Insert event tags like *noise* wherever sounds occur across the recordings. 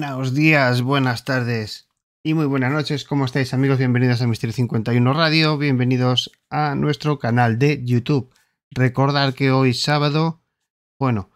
Buenos días, buenas tardes y muy buenas noches. ¿Cómo estáis amigos? Bienvenidos a Mister 51 Radio, bienvenidos a nuestro canal de YouTube. Recordar que hoy sábado, bueno,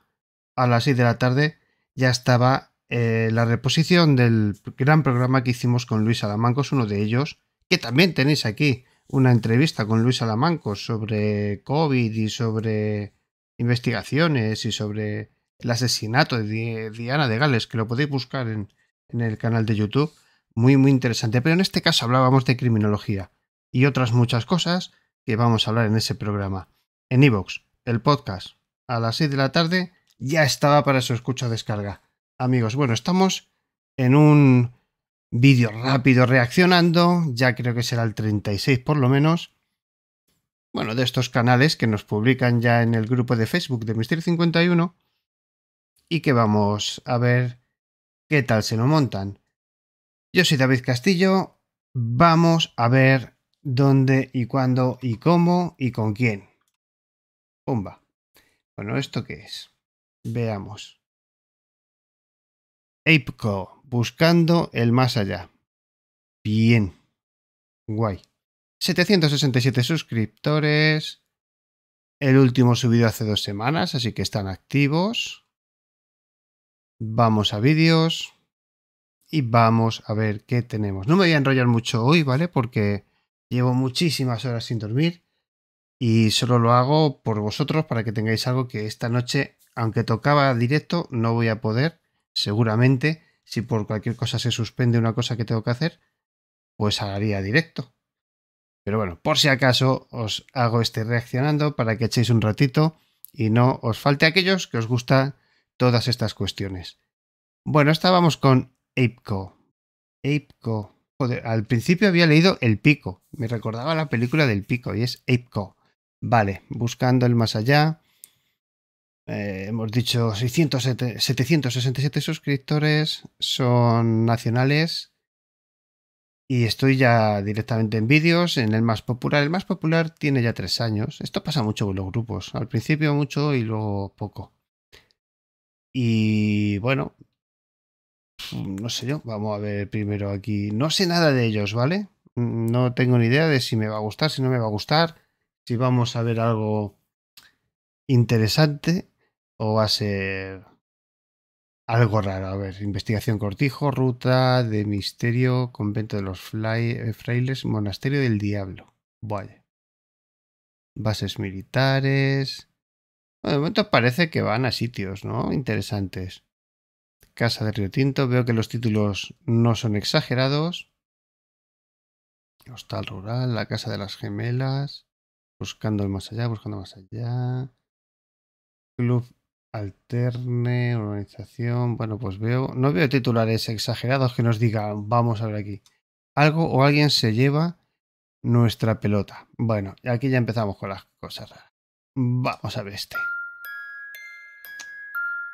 a las 6 de la tarde ya estaba eh, la reposición del gran programa que hicimos con Luis Alamancos, uno de ellos, que también tenéis aquí una entrevista con Luis Alamancos sobre COVID y sobre investigaciones y sobre el asesinato de Diana de Gales, que lo podéis buscar en, el canal de YouTube. Muy, muy interesante. Pero en este caso hablábamos de criminología y otras muchas cosas que vamos a hablar en ese programa. En Evox, el podcast, a las 6 de la tarde, ya estaba para su escucha descarga. Amigos, bueno, estamos en un vídeo rápido reaccionando, ya creo que será el 36 por lo menos. Bueno, de estos canales que nos publican ya en el grupo de Facebook de Mister 51 y que vamos a ver qué tal se lo montan. Yo soy David Castillo, vamos a ver dónde y cuándo y cómo y con quién. Pumba. Bueno, ¿esto qué es? Veamos. ApeCo, buscando el más allá. Bien. Guay. 767 suscriptores. El último subido hace dos semanas, así que están activos. Vamos a vídeos y vamos a ver qué tenemos. No me voy a enrollar mucho hoy, ¿vale? Porque llevo muchísimas horas sin dormir y solo lo hago por vosotros para que tengáis algo que esta noche, aunque tocaba directo, no voy a poder, seguramente. Si por cualquier cosa se suspende una cosa que tengo que hacer, pues haría directo. Pero bueno, por si acaso os hago este reaccionando para que echéis un ratito y no os falte aquellos que os gusta todas estas cuestiones. Bueno, estábamos con Apeco. Apeco. al principio había leído El Pico. Me recordaba la película del Pico y es Apeco. Vale, buscando el más allá. Eh, hemos dicho 767 suscriptores son nacionales. Y estoy ya directamente en vídeos, en el más popular. El más popular tiene ya tres años. Esto pasa mucho con los grupos. Al principio mucho y luego poco. Y bueno, mm, no sé yo, vamos a ver primero aquí. No sé nada de ellos, ¿vale? Mm, no tengo ni idea de si me va a gustar, si no me va a gustar, si vamos a ver algo interesante o va a ser algo raro. A ver, investigación cortijo, ruta de misterio, convento de los frailes, monasterio del diablo. Vaya. Bases militares de momento parece que van a sitios, ¿no? Interesantes. Casa de Río Tinto, veo que los títulos no son exagerados. Hostal rural, la casa de las gemelas, buscando el más allá, buscando más allá. Club alterne, organización. Bueno, pues veo, no veo titulares exagerados que nos digan, vamos a ver aquí. Algo o alguien se lleva nuestra pelota. Bueno, aquí ya empezamos con las cosas raras. Vamos a ver este.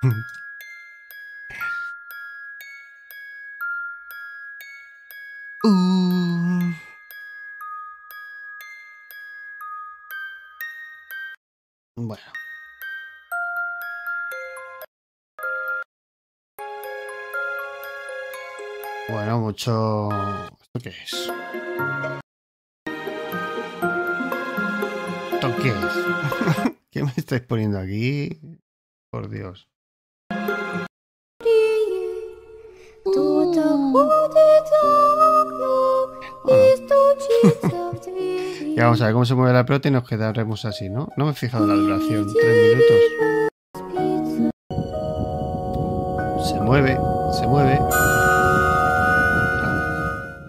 Uh. Bueno. Bueno, mucho... ¿Esto qué es? ¿Esto qué es? *laughs* ¿Qué me estáis poniendo aquí? Por Dios. Mm. Ya vamos a ver cómo se mueve la pelota y nos quedaremos así, ¿no? No me he fijado en la duración. Tres minutos. Se mueve, se mueve.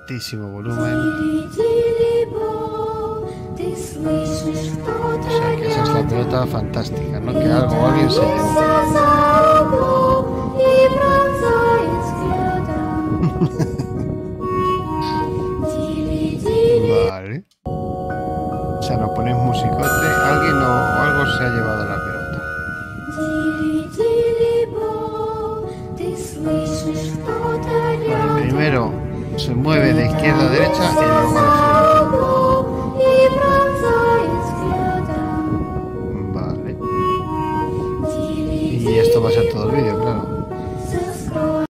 Tantísimo volumen. O sea que esa es la pelota fantástica, ¿no? Que algo alguien se vale. O sea, nos pones musicote. Alguien o algo se ha llevado la pelota. primero se mueve de izquierda a derecha y todo el vídeo, claro.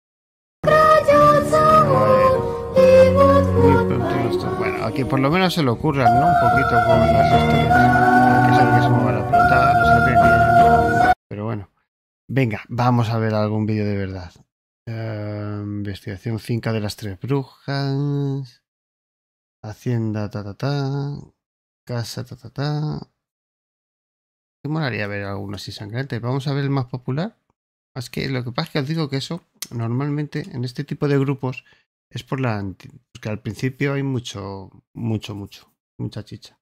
Bueno, aquí por lo menos se lo ocurran, ¿no? Un poquito con las historias. Que que la no Pero bueno. Venga, vamos a ver algún vídeo de verdad. Eh, investigación finca de las tres brujas. Hacienda ta ta ta. Casa ta ta ta. molaría ver alguno así Vamos a ver el más popular. Es que lo que pasa es que os digo que eso normalmente en este tipo de grupos es por la pues que al principio hay mucho, mucho, mucho, mucha chicha.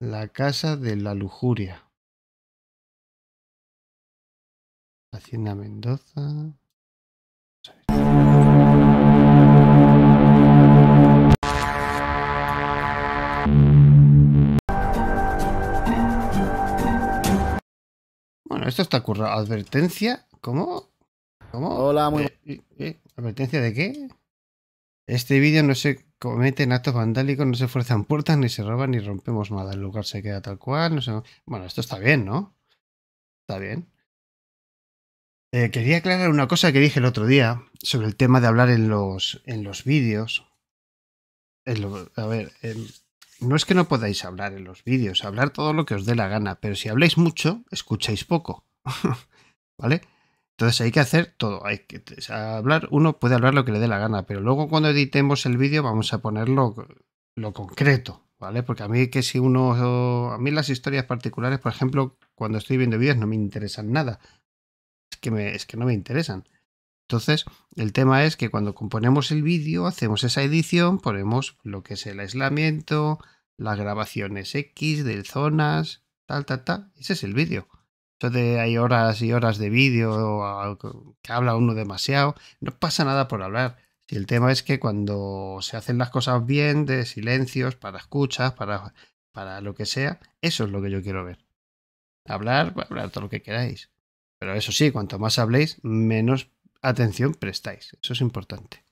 La casa de la lujuria. Hacienda Mendoza. esto está currado. Advertencia. ¿Cómo? ¿Cómo? Hola, muy eh, eh, eh, ¿Advertencia de qué? Este vídeo no se cometen actos vandálicos, no se fuerzan puertas, ni se roban, ni rompemos nada. El lugar se queda tal cual. No Bueno, esto está bien, ¿no? Está bien. quería aclarar una cosa que dije el otro día sobre el tema de hablar en los, en los vídeos. a ver, no es que no podáis hablar en los vídeos, hablar todo lo que os dé la gana, pero si habláis mucho, escucháis poco. *laughs* ¿Vale? Entonces hay que hacer todo, hay que hablar, uno puede hablar lo que le dé la gana, pero luego cuando editemos el vídeo vamos a ponerlo lo concreto, ¿vale? Porque a mí que si uno a mí las historias particulares, por ejemplo, cuando estoy viendo vídeos no me interesan nada. que es que no me interesan. Entonces, el tema es que cuando componemos el vídeo, hacemos esa edición, ponemos lo que es el aislamiento, las grabaciones X de zonas, tal, tal, tal. Ese es el vídeo. Entonces hay horas y horas de vídeo que habla uno demasiado. No pasa nada por hablar. Si el tema es que cuando se hacen las cosas bien, de silencios, para escuchas, para, para lo que sea, eso es lo que yo quiero ver. Hablar, hablar todo lo que queráis. Pero eso sí, cuanto más habléis, menos atención prestáis. Eso es importante.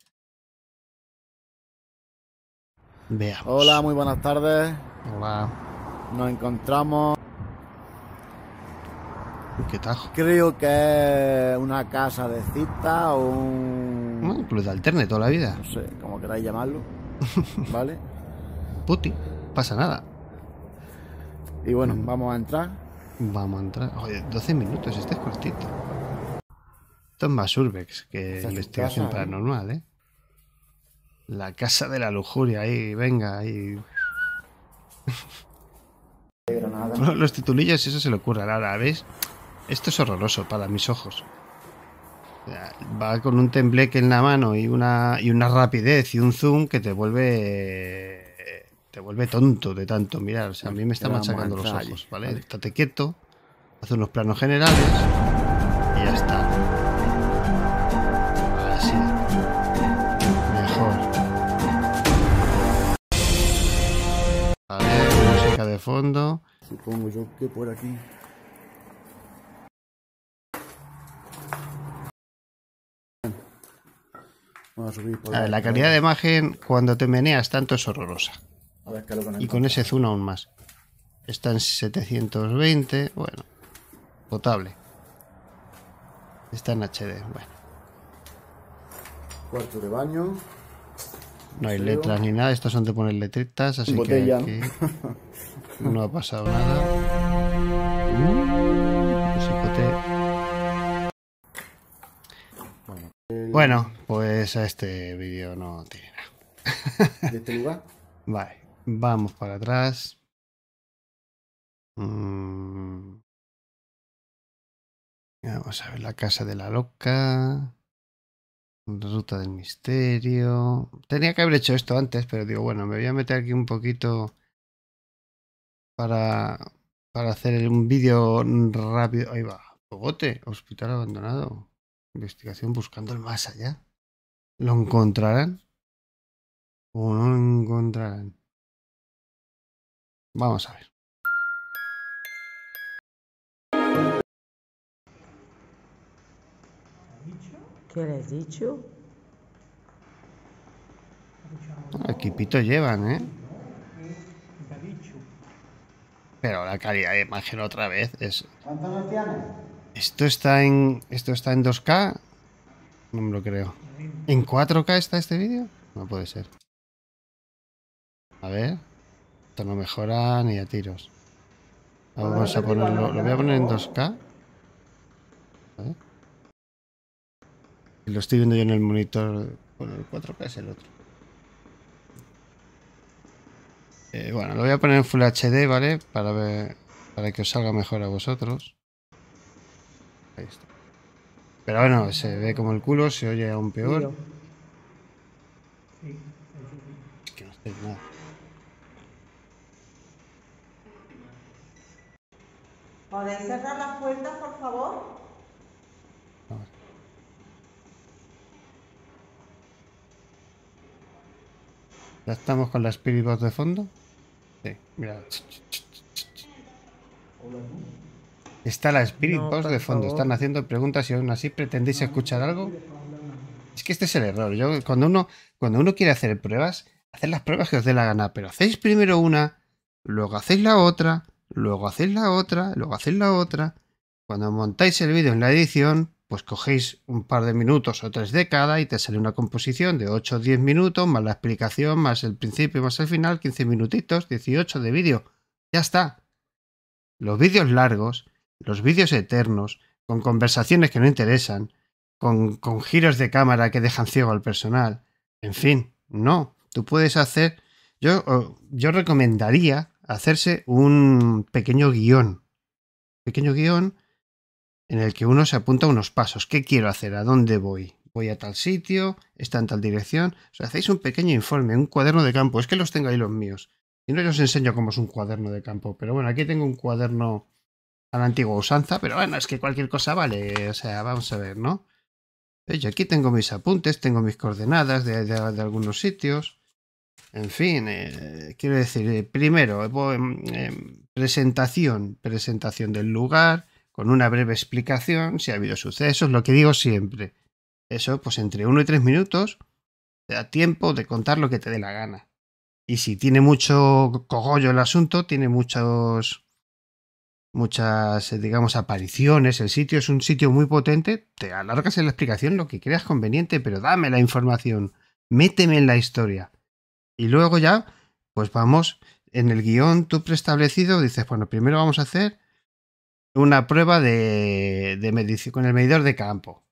Veamos. Hola, muy buenas tardes. Hola. Nos encontramos. ¿Qué Creo que es una casa de cita o un. Un club de alterne toda la vida. No sé, como queráis llamarlo. *laughs* ¿Vale? Puti, pasa nada. Y bueno, vamos a entrar. Vamos a entrar. Oye, 12 minutos, este es cortito. Esto más urbex que es investigación paranormal, ¿eh? La casa de la lujuria, ahí, venga, ahí. los titulillos, eso se le ocurre Ahora, ¿veis? Esto es horroroso para mis ojos. Va con un tembleque en la mano y una, y una rapidez y un zoom que te vuelve te vuelve tonto de tanto mirar. O sea, a mí me está machacando los ojos, ¿vale? Estate quieto, hace unos planos generales y ya está. fondo. Supongo yo que por aquí. la calidad de imagen cuando te meneas tanto es horrorosa. y con ese zoom aún más. Está en 720, bueno, potable. Está en HD, bueno. Cuarto de baño. No hay letras ni nada, estas son de poner letritas, así que... *laughs* no ha pasado nada. Mm, bueno, bueno, eh, pues a este vídeo no tiene nada. ¿De este lugar? *laughs* Vale, vamos para atrás. Mm. Vamos a ver la casa de la loca. Ruta del misterio. Tenía que haber hecho esto antes, pero digo, bueno, me voy a meter aquí un poquito para, para hacer un vídeo rápido. Ahí va. Bogote, hospital abandonado. Investigación buscando el más allá. ¿Lo encontrarán? ¿O no lo encontrarán? Vamos a ver. ¿Qué le has dicho? Equipito llevan, ¿eh? Pero la calidad de imagen otra vez es. ¿Cuántos los tienes? Esto está en. Esto está en 2K. No me lo creo. ¿En 4K está este vídeo? No puede ser. A ver. Esto no mejora ni a tiros. Vamos a ponerlo. Lo voy a poner en 2K. Lo estoy viendo yo en el monitor. Bueno, el 4K es el otro. Eh, bueno, lo voy a poner en Full HD, ¿vale? Para ver, para que os salga mejor a vosotros. Ahí está. Pero bueno, se ve como el culo, se oye aún peor. que no nada. ¿Podéis cerrar las puertas, por favor? Ya estamos con la Spirit de fondo. Está la Spirit Box de fondo. Están haciendo preguntas y aún así pretendéis escuchar algo. Es que este es el error. Yo, cuando uno, cuando uno quiere hacer pruebas, hacer las pruebas que os dé la gana, pero hacéis primero una, luego hacéis la otra, luego hacéis la otra, luego hacéis la otra. Cuando montáis el vídeo en la edición, pues cogéis un par de minutos o tres de cada y te sale una composición de 8 o 10 minutos, más la explicación, más el principio, más el final, 15 minutitos, 18 de vídeo. Ya está. Los vídeos largos, los vídeos eternos, con conversaciones que no interesan, con, con giros de cámara que dejan ciego al personal. En fin, no. Tú puedes hacer. Yo, yo recomendaría hacerse un pequeño guión. Pequeño guión en el que uno se apunta unos pasos. ¿Qué quiero hacer? ¿A dónde voy? ¿Voy a tal sitio? ¿Está en tal dirección? hacéis un pequeño informe, un cuaderno de campo. Es que los tengo ahí los míos. Y no os enseño cómo es un cuaderno de campo. Pero bueno, aquí tengo un cuaderno a la antigua usanza. Pero bueno, es que cualquier cosa vale. O sea, vamos a ver, ¿no? Eh, yo aquí tengo mis apuntes, tengo mis coordenadas de, algunos sitios. En fin, eh, quiero decir, eh, primero, mm, em, presentación, presentación del lugar, con una breve explicación, si ha habido sucesos, lo que digo siempre. Eso, pues entre uno y tres minutos, te da tiempo de contar lo que te dé la gana. Y si tiene mucho cogollo el asunto, tiene muchos, muchas, eh, digamos, apariciones, el sitio es un sitio muy potente, te alargas en la explicación lo que creas conveniente, pero dame la información, méteme en la historia. Y luego ya, pues vamos, en el guión tú preestablecido dices, bueno, primero vamos a hacer una prueba de, medición con el medidor de campo.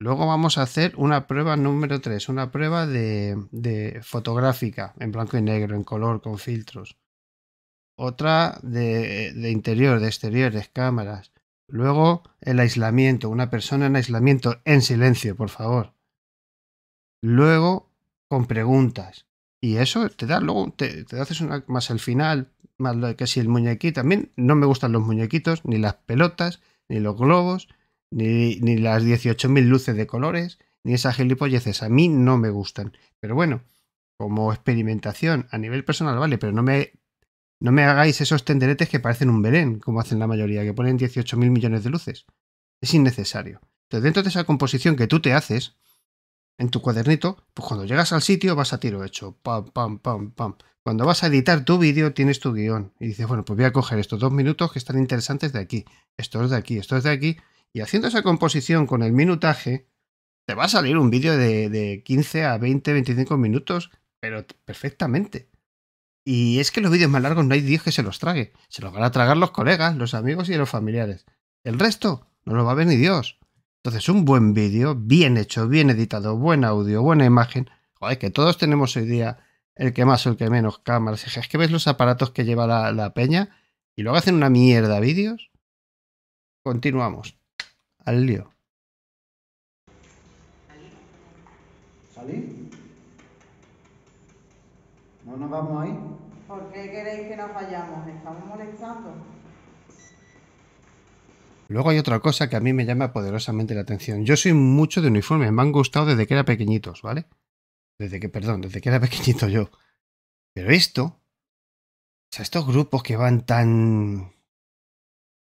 Luego vamos a hacer una prueba número 3, una prueba de, fotográfica en blanco y negro, en color, con filtros. Otra de, de interior, de exteriores, cámaras. Luego el aislamiento, una persona en aislamiento, en silencio, por favor. Luego con preguntas. Y eso te da, luego te, haces una, más al final, más lo de que si el muñequito. También no me gustan los muñequitos, ni las pelotas, ni los globos, ni, las 18.000 luces de colores, ni esas gilipolleces. A mí no me gustan. Pero bueno, como experimentación a nivel personal, vale, pero no me, no me hagáis esos tenderetes que parecen un Belén, como hacen la mayoría, que ponen 18.000 millones de luces. Es innecesario. Entonces, dentro de esa composición que tú te haces en tu cuadernito, pues cuando llegas al sitio vas a tiro hecho, pam, pam, pam, pam. Cuando vas a editar tu vídeo, tienes tu guión y dices, bueno, pues voy a coger estos dos minutos que están interesantes de aquí, estos de aquí, estos de aquí, y haciendo esa composición con el minutaje, te va a salir un vídeo de, de 15 a 20, 25 minutos, pero perfectamente. Y es que los vídeos más largos no hay Dios que se los trague. Se los van a tragar los colegas, los amigos y los familiares. El resto no lo va a ver ni Dios. Entonces, un buen vídeo, bien hecho, bien editado, buen audio, buena imagen. Joder, que todos tenemos hoy día el que más o el que menos cámaras. Es que ves los aparatos que lleva la, peña y luego hacen una mierda vídeos. Continuamos. Al lío. ¿Salí? ¿No nos vamos ahí? ¿Por qué queréis que nos vayamos? ¿Estamos molestando? Luego hay otra cosa que a mí me llama poderosamente la atención. Yo soy mucho de uniformes, me han gustado desde que era pequeñitos, ¿vale? Desde que, perdón, desde que era pequeñito yo. Pero esto, o sea, estos grupos que van tan...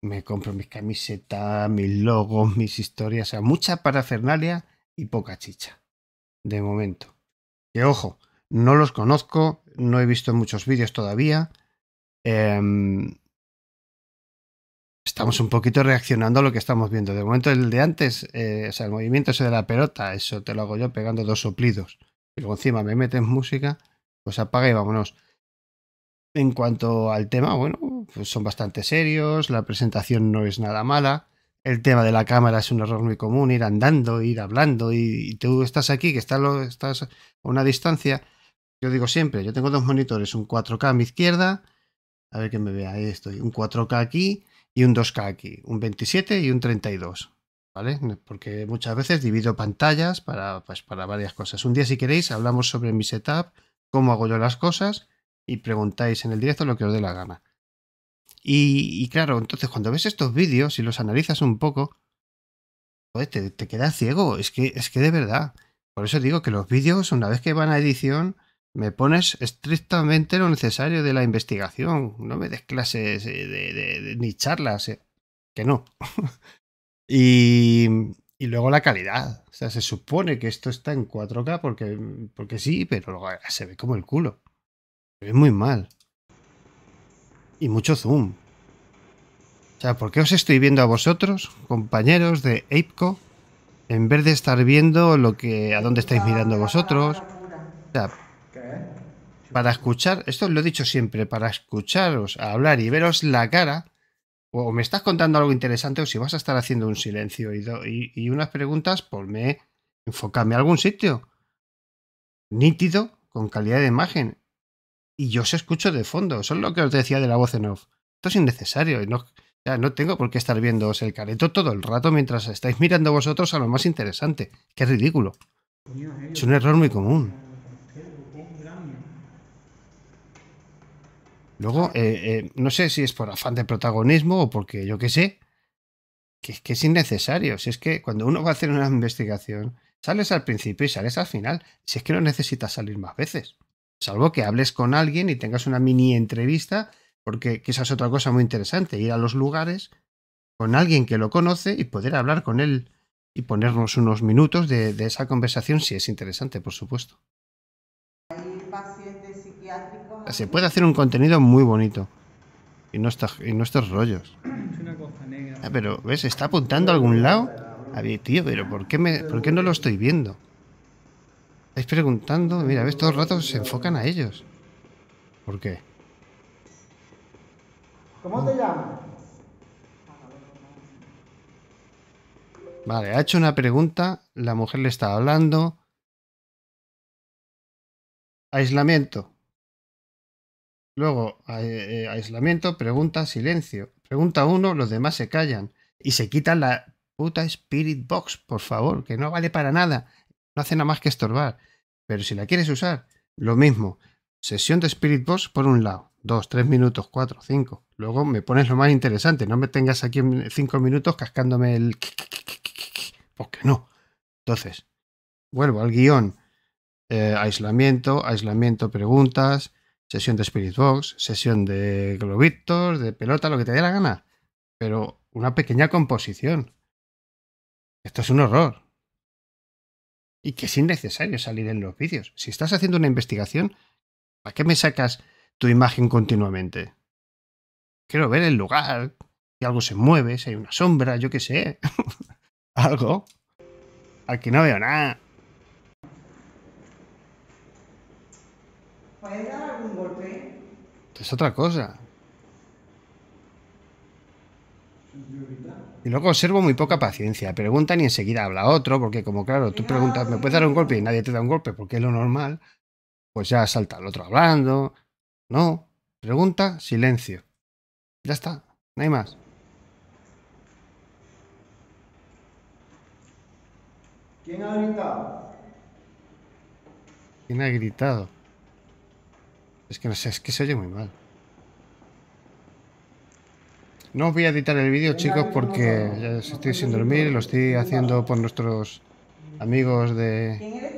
Me compro mis camisetas, mis logos, mis historias, o sea, mucha parafernalia y poca chicha. De momento. Que ojo, no los conozco, no he visto muchos vídeos todavía. Em, estamos un poquito reaccionando a lo que estamos viendo. De momento, el de antes, eh, o sea, el movimiento ese de la pelota, eso te lo hago yo pegando dos soplidos y encima me metes música, pues apaga y vámonos. En cuanto al tema, bueno, pues son bastante serios, la presentación no es nada mala, el tema de la cámara es un error muy común, ir andando, ir hablando, y, tú estás aquí, que estás, lo, estás a una distancia. Yo digo siempre, yo tengo dos monitores, un 4K a mi izquierda, a ver que me vea, ahí estoy, un 4K aquí y un 2K aquí, un 27 y un 32. Porque muchas veces divido pantallas pues, para, varias cosas. Un día, si queréis, hablamos sobre mi setup, cómo hago yo las cosas y preguntáis en el directo lo que os dé la gana. Y, claro, entonces cuando ves estos vídeos y los analizas un poco, te, quedas ciego, es que, es que de verdad. Por eso digo que los vídeos, una vez que van a edición, me pones estrictamente lo necesario de la investigación. No me des clases eh, de, ni charlas, eh. que no. *laughs* Y, luego la calidad. O sea, se supone que esto está en 4K porque, porque sí, pero luego ah, se ve como el culo. es muy mal. Y mucho zoom. O sea, ¿por qué os estoy viendo a vosotros, compañeros de Aipco, en vez de estar viendo lo que a dónde estáis mirando vosotros? O sea, para escuchar, esto lo he dicho siempre, para escucharos hablar y veros la cara, o me estás contando algo interesante o si vas a estar haciendo un silencio y, y, unas preguntas, ponme, enfócame a algún sitio nítido, con calidad de imagen. Y yo os escucho de fondo. Eso es lo que os decía de la voz en off. Esto es innecesario. No, no tengo por qué estar viéndoos el careto todo el rato mientras estáis mirando vosotros a lo más interesante. Qué ridículo. Eh, es un error muy común. Luego, eh, eh, no sé si es por afán de protagonismo o porque yo qué sé, que, que es innecesario. Si es que cuando uno va a hacer una investigación, sales al principio y sales al final. Si es que no necesitas salir más veces. Salvo que hables con alguien y tengas una mini entrevista, porque quizás es otra cosa muy interesante, ir a los lugares con alguien que lo conoce y poder hablar con él y ponernos unos minutos de esa conversación si es interesante, por supuesto. Se puede hacer un contenido muy bonito. Y no, está, y no estos rollos. Ah, pero, ¿ves? ¿Está apuntando a algún lado? A tío, pero ¿por qué, ¿por qué no lo estoy viendo? Estáis preguntando. Mira, ¿ves? Todos los ratos se enfocan a ellos. ¿Por qué? ¿Cómo te llamas? Vale, ha hecho una pregunta, la mujer le está hablando. Aislamiento. Luego, eh, eh, aislamiento, pregunta, silencio. Pregunta uno, los demás se callan. Y se quitan la puta Spirit Box, por favor, que no vale para nada. No hace nada más que estorbar. Pero si la quieres usar, lo mismo. Sesión de Spirit Box por un lado. Dos, tres minutos, cuatro, cinco. Luego me pones lo más interesante. No me tengas aquí cinco minutos cascándome el... Porque no. Entonces, vuelvo al guión. Eh, aislamiento, aislamiento, preguntas sesión de Spirit Box, sesión de globitos, de pelota, lo que te dé la gana. Pero una pequeña composición. Esto es un horror. Y que es innecesario salir en los vídeos. Si estás haciendo una investigación, ¿para qué me sacas tu imagen continuamente? Quiero ver el lugar, si algo se mueve, si hay una sombra, yo qué sé. *laughs* algo. Aquí no veo nada. ¿Puedes dar algún golpe? Es otra cosa. Y luego observo muy poca paciencia. pregunta y enseguida habla otro, porque como claro, tú preguntas, ¿me puedes dar un golpe? Y nadie te da un golpe, porque es lo normal. Pues ya salta el otro hablando. No. Pregunta, silencio. Ya está, no hay más. ¿Quién ha gritado? ¿Quién ha gritado? Es que no sé, es que se oye muy mal. No os voy a editar el vídeo, chicos, porque ya estoy sin dormir, lo estoy haciendo por nuestros amigos de,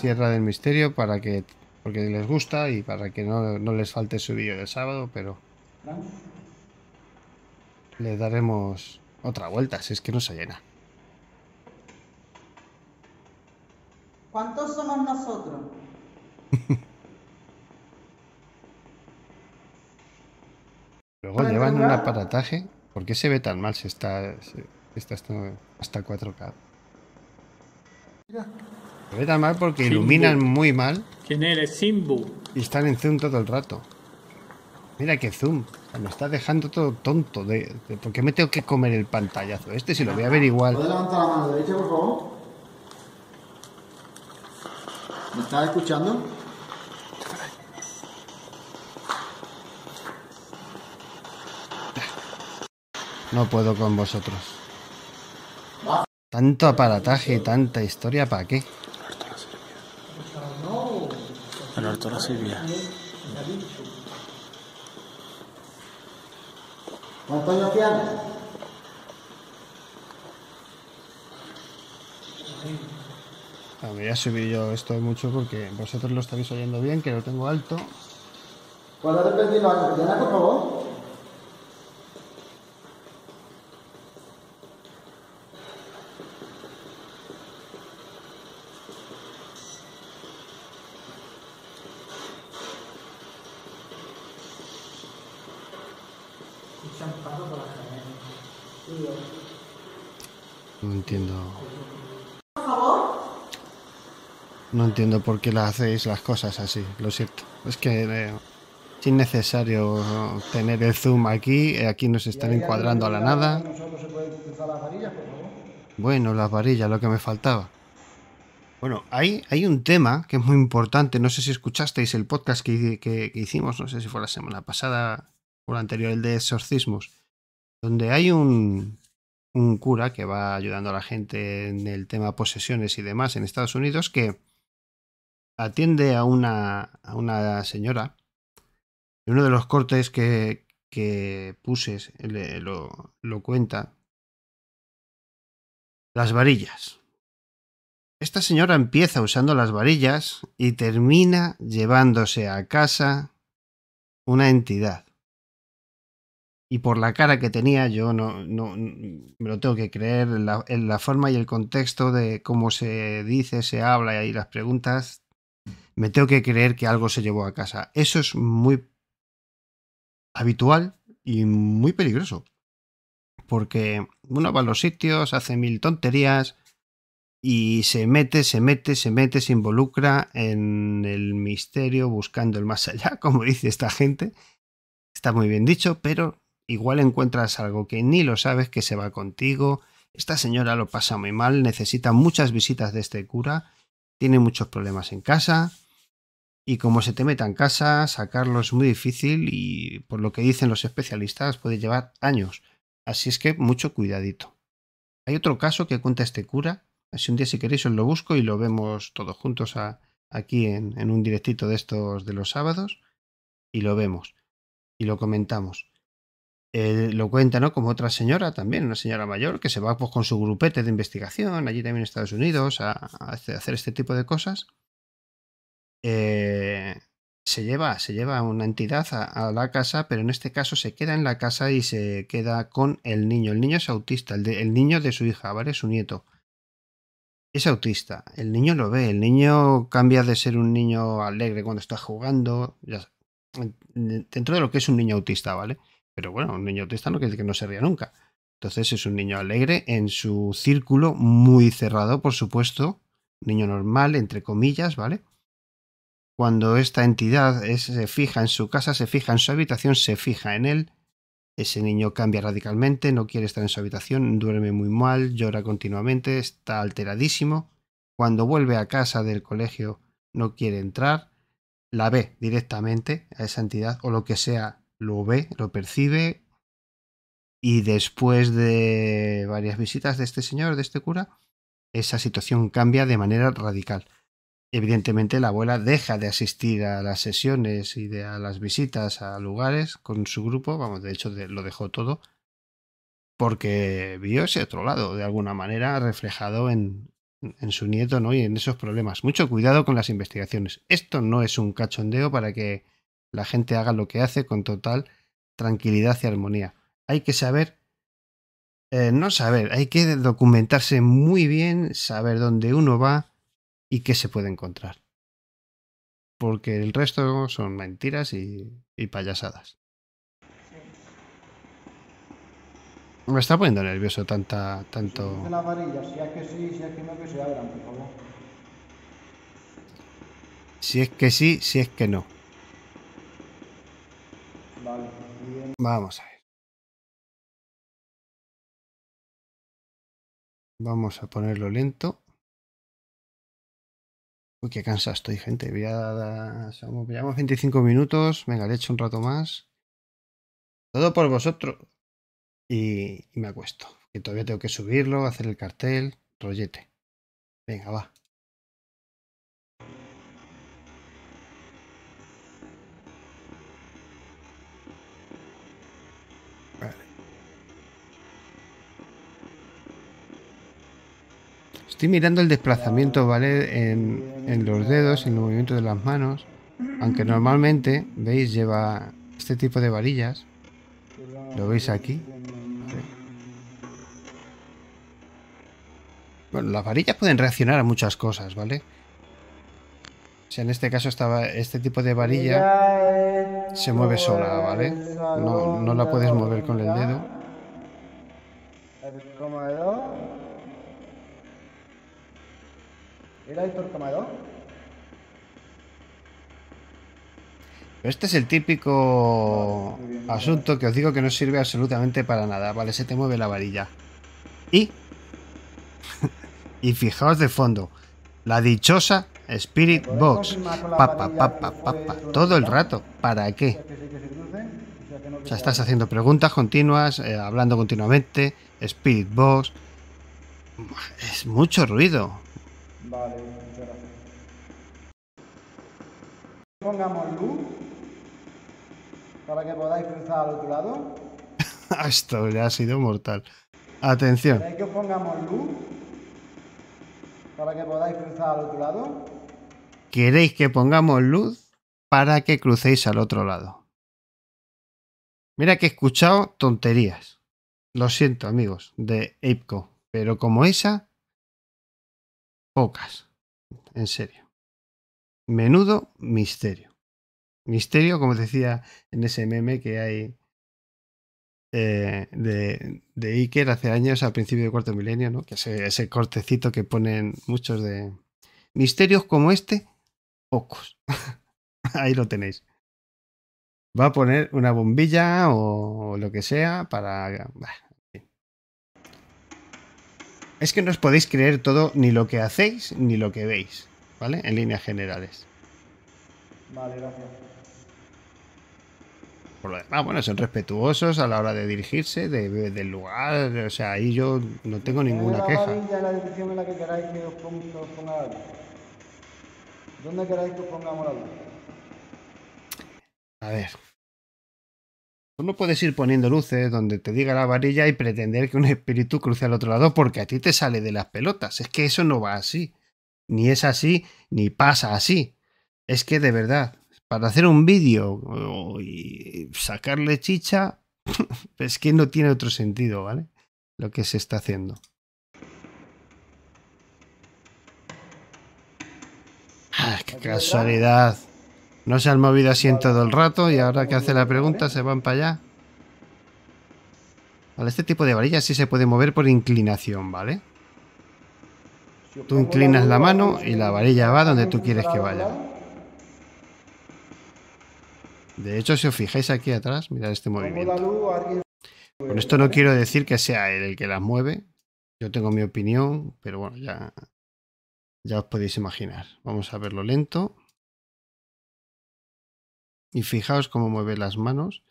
Sierra del Misterio para que porque les gusta y para que no, les falte su vídeo del sábado, pero les daremos otra vuelta, si es que no se llena. ¿Cuántos somos nosotros? *laughs* Luego llevan un aparataje. ¿Por qué se ve tan mal si está, hasta 4K? Se ve tan mal porque iluminan muy mal. ¿Quién eres? Simbu. Y están en zoom todo el rato. Mira qué zoom. Me está dejando todo tonto. De, ¿Por qué me tengo que comer el pantallazo este? Si lo voy a ver igual. ¿Puedes levantar la mano derecha, por favor? ¿Me estás escuchando? No puedo con vosotros. Tanto aparataje, tanta historia, ¿para qué? El orto la sirvia. Antonio años ah, voy a subir yo esto mucho porque vosotros lo estáis oyendo bien, que lo tengo alto. ¿Cuál es el la por favor? No entiendo por qué la hacéis las cosas así, lo cierto. Es que es innecesario tener el zoom aquí, aquí nos están encuadrando a la nada. Bueno, las varillas, lo que me faltaba. Bueno, hay, hay un tema que es muy importante, no sé si escuchasteis el podcast que, que hicimos, no sé si fue la semana pasada o la anterior, el de exorcismos, donde hay un, un cura que va ayudando a la gente en el tema posesiones y demás en Estados Unidos que atiende a una, señora. y uno de los cortes que, que puse lo, cuenta. Las varillas. Esta señora empieza usando las varillas y termina llevándose a casa una entidad. Y por la cara que tenía, yo no, no me lo tengo que creer, en la, la, forma y el contexto de cómo se dice, se habla y las preguntas, me tengo que creer que algo se llevó a casa. Eso es muy habitual y muy peligroso. Porque uno va a los sitios, hace mil tonterías y se mete, se mete, se mete, se involucra en el misterio buscando el más allá, *laughs* como dice esta gente. Está muy bien dicho, pero igual encuentras algo que ni lo sabes que se va contigo. Esta señora lo pasa muy mal, necesita muchas visitas de este cura, tiene muchos problemas en casa, y como se te meta en casa, sacarlo es muy difícil y por lo que dicen los especialistas puede llevar años. Así es que mucho cuidadito. Hay otro caso que cuenta este cura, así un día si queréis os lo busco y lo vemos todos juntos aquí en, un directito de estos de los sábados y lo vemos y lo comentamos. Eh, lo cuenta, ¿no? Como otra señora también, una señora mayor, que se va pues, con su grupete de investigación allí también en Estados Unidos a hacer este tipo de cosas eh, se lleva, se lleva una entidad a, la casa, pero en este caso se queda en la casa y se queda con el niño. El niño es autista, el, niño de su hija, ¿vale? Su nieto. Es autista, el niño lo ve, el niño cambia de ser un niño alegre cuando está jugando, dentro de lo que es un niño autista, ¿vale? Pero bueno, un niño autista no quiere que no se ría nunca. Entonces es un niño alegre en su círculo muy cerrado, por supuesto, niño normal, entre comillas, ¿vale? cuando esta entidad se fija en su casa, se fija en su habitación, se fija en él, ese niño cambia radicalmente, no quiere estar en su habitación, duerme muy mal, llora continuamente, está alteradísimo. Cuando vuelve a casa del colegio no quiere entrar, la ve directamente a esa entidad o lo que sea, lo ve, lo percibe y después de varias visitas de este señor, de este cura, esa situación cambia de manera radical. Evidentemente la abuela deja de asistir a las sesiones y de, a las visitas a lugares con su grupo, vamos, de hecho lo dejó todo, porque vio ese otro lado, de alguna manera, reflejado en, en su nieto ¿no? y en esos problemas. Mucho cuidado con las investigaciones. Esto no es un cachondeo para que la gente haga lo que hace con total tranquilidad y armonía. Hay que saber, eh, no saber, hay que documentarse muy bien, saber dónde uno va, y qué se puede encontrar. Porque el resto son mentiras y, payasadas. Me está poniendo nervioso tanta, tanto... si es que sí, si es que no, sí, es que no. Vamos a ver. Vamos a ponerlo lento. Uy, qué cansado estoy, gente. Voy a... Llevamos 25 minutos. Venga, le echo un rato más. Todo por vosotros. Y, y me acuesto. Que todavía tengo que subirlo, hacer el cartel, rollete. Venga, va. Vale. Estoy mirando el desplazamiento, ¿vale? En, en los dedos, en el movimiento de las manos. Aunque normalmente, veis, lleva este tipo de varillas. Lo veis aquí. Bueno, las varillas pueden reaccionar a muchas cosas, ¿vale? Si en este caso estaba este tipo de varilla se mueve sola, ¿vale? No, no la puedes mover con el dedo. Este es el típico asunto que os digo que no sirve absolutamente para nada. Vale, se te mueve la varilla. Y. *laughs* y fijaos de fondo. La dichosa Spirit Box. papa papa papa Todo el rato. ¿Para qué? O sea, estás haciendo preguntas continuas, eh, hablando continuamente. Spirit Box. Es mucho ruido. Vale, muchas gracias. Pongamos luz para que podáis cruzar al otro lado. *laughs* Ah, esto ya ha sido mortal. Atención. ¿Queréis que pongamos luz para que podáis cruzar al otro lado? ¿Queréis que pongamos luz para que crucéis al otro lado? Mira que he escuchado tonterías. Lo siento, amigos, de ApeCo. Pero como esa, Pocas. En serio. Menudo misterio. Misterio, como decía en ese meme que hay eh, de, de, Iker hace años, al principio del cuarto milenio, ¿no? que ese, ese cortecito que ponen muchos de... Misterios como este, pocos. *laughs* Ahí lo tenéis. Va a poner una bombilla o lo que sea para... Es que no os podéis creer todo, ni lo que hacéis, ni lo que veis, ¿vale? En líneas generales. Vale, gracias. Por lo demás, bueno, son respetuosos a la hora de dirigirse, de, del lugar, o sea, ahí yo no tengo ninguna queja. que ¿Dónde queráis que os pongamos algo. A ver. Tú no puedes ir poniendo luces donde te diga la varilla y pretender que un espíritu cruce al otro lado porque a ti te sale de las pelotas. Es que eso no va así. Ni es así, ni pasa así. Es que de verdad, para hacer un vídeo oh, y sacarle chicha, *laughs* es que no tiene otro sentido, ¿vale? Lo que se está haciendo. Ah, qué pues casualidad. No se han movido así en todo el rato y ahora que hace la pregunta se van para allá. este tipo de varillas sí se puede mover por inclinación, ¿vale? Tú inclinas la mano y la varilla va donde tú quieres que vaya. De hecho, si os fijáis aquí atrás, mirad este movimiento. Con esto no quiero decir que sea él el que las mueve. Yo tengo mi opinión, pero bueno, ya, ya os podéis imaginar. Vamos a verlo lento y fijaos cómo mueve las manos.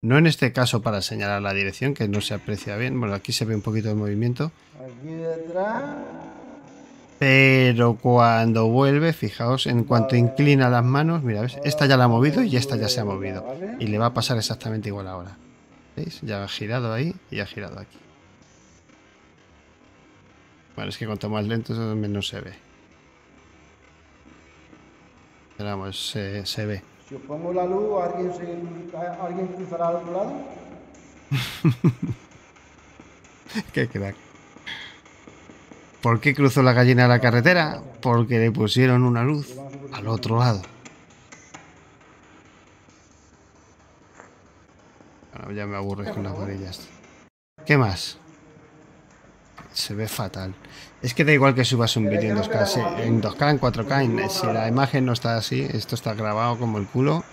No en este caso para señalar la dirección, que no se aprecia bien. Bueno, aquí se ve un poquito de movimiento. Pero cuando vuelve, fijaos, en cuanto inclina las manos, mira, ¿ves? esta ya la ha movido y esta ya se ha movido. Y le va a pasar exactamente igual ahora. ¿Veis? Ya ha girado ahí y ha girado aquí. Bueno, es que cuanto más lento, menos se ve. Esperamos, se ve. Si os pongo la luz, ¿alguien, cruzará al otro lado? *laughs* qué crack. ¿Por qué cruzó la gallina a la carretera? Porque le pusieron una luz al otro lado. Bueno, ya me aburres con las varillas. ¿Qué más? se ve fatal. Es que da igual que subas un vídeo en 2K, en 2K, en 4K, si la imagen no está así, esto está grabado como el culo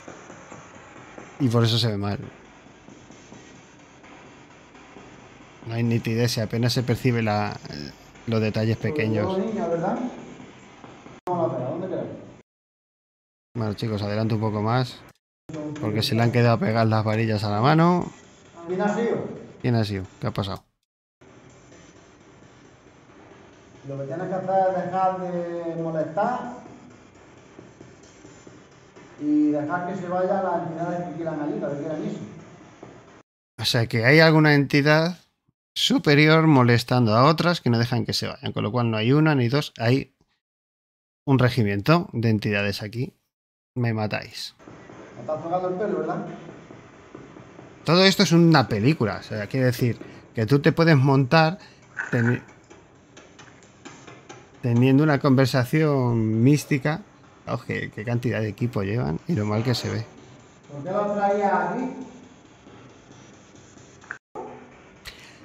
y por eso se ve mal. No hay nitidez, apenas se percibe los detalles pequeños. Bueno chicos, adelante un poco más, porque se le han quedado pegadas las varillas a la mano. ¿Quién ha sido? ¿Quién ha sido? ¿Qué ha pasado? Lo que tienes que hacer es dejar de molestar y dejar que se vayan las entidades que quieran las que quieran eso. O sea que hay alguna entidad superior molestando a otras que no dejan que se vayan, con lo cual no hay una ni dos, hay un regimiento de entidades aquí. Me matáis. Me estás tocando el pelo, ¿verdad? Todo esto es una película, o sea, quiere decir que tú te puedes montar teniendo una conversación mística. qué, cantidad de equipo llevan y lo mal que se ve.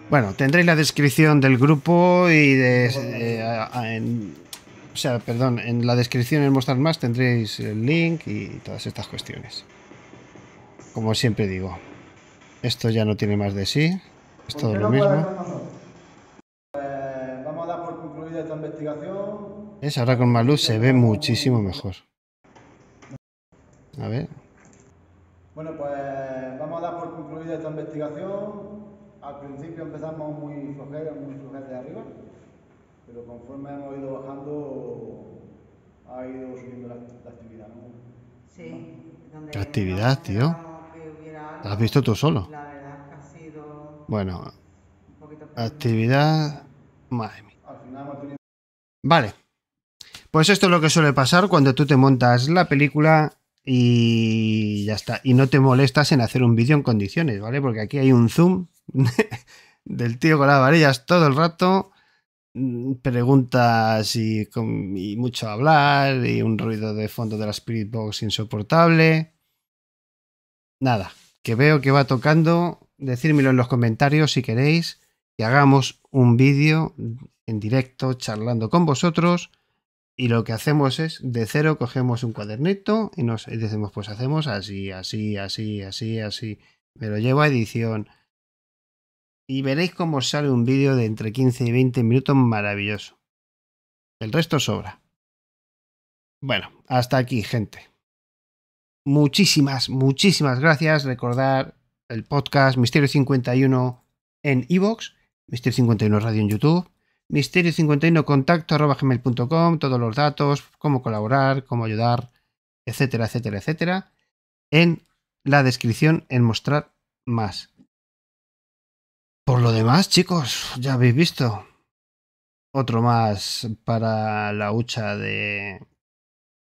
Bueno, tendréis la descripción del grupo y de... Eh, en, o sea, perdón, en la descripción en Mostrar Más tendréis el link y todas estas cuestiones. Como siempre digo, esto ya no tiene más de sí, es todo lo mismo investigación. Es ahora con más luz se ve muchísimo mejor. A ver. Bueno, pues vamos a dar por concluida esta investigación. Al principio empezamos muy flojeros, muy flojeros de arriba, pero conforme hemos ido bajando, ha ido subiendo la, actividad. ¿no? actividad, tío? ¿La has visto tú solo? verdad ha sido. Bueno, actividad. Madre Vale. Pues esto es lo que suele pasar cuando tú te montas la película y ya está. Y no te molestas en hacer un vídeo en condiciones, ¿vale? Porque aquí hay un zoom *laughs* del tío con las varillas todo el rato. Mm, preguntas y, mucho hablar y un ruido de fondo de la Spirit Box insoportable. Nada, que veo que va tocando. Decírmelo en los comentarios si queréis que hagamos un vídeo en directo, charlando con vosotros. Y lo que hacemos es, de cero, cogemos un cuadernito y nos decimos, pues hacemos así, así, así, así, así. Me lo llevo a edición. Y veréis cómo sale un vídeo de entre 15 y 20 minutos maravilloso. El resto sobra. Bueno, hasta aquí, gente. Muchísimas, muchísimas gracias. Recordar el podcast Misterio 51 en Evox, Misterio 51 Radio en YouTube, Misterio51 contacto todos los datos, cómo colaborar, cómo ayudar, etcétera, etcétera, etcétera, en la descripción en mostrar más. Por lo demás, chicos, ya habéis visto. Otro más para la hucha de...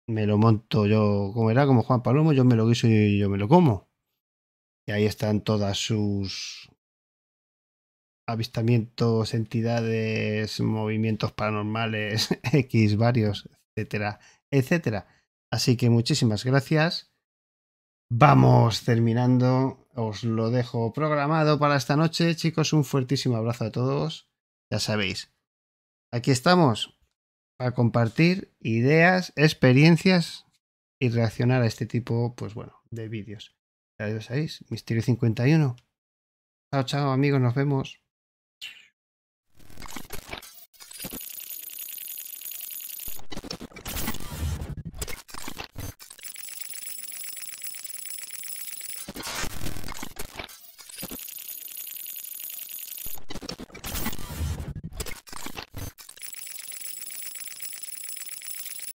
Me lo monto yo, como era, como Juan Palomo, yo me lo guiso y yo me lo como. Y ahí están todas sus avistamientos, entidades, movimientos paranormales, *laughs* X varios, etcétera, etcétera. Así que muchísimas gracias. Vamos terminando. Os lo dejo programado para esta noche. Chicos, un fuertísimo abrazo a todos. Ya sabéis. Aquí estamos para compartir ideas, experiencias y reaccionar a este tipo, pues bueno, de vídeos. Ya lo sabéis, Misterio 51. Chao, chao amigos, nos vemos.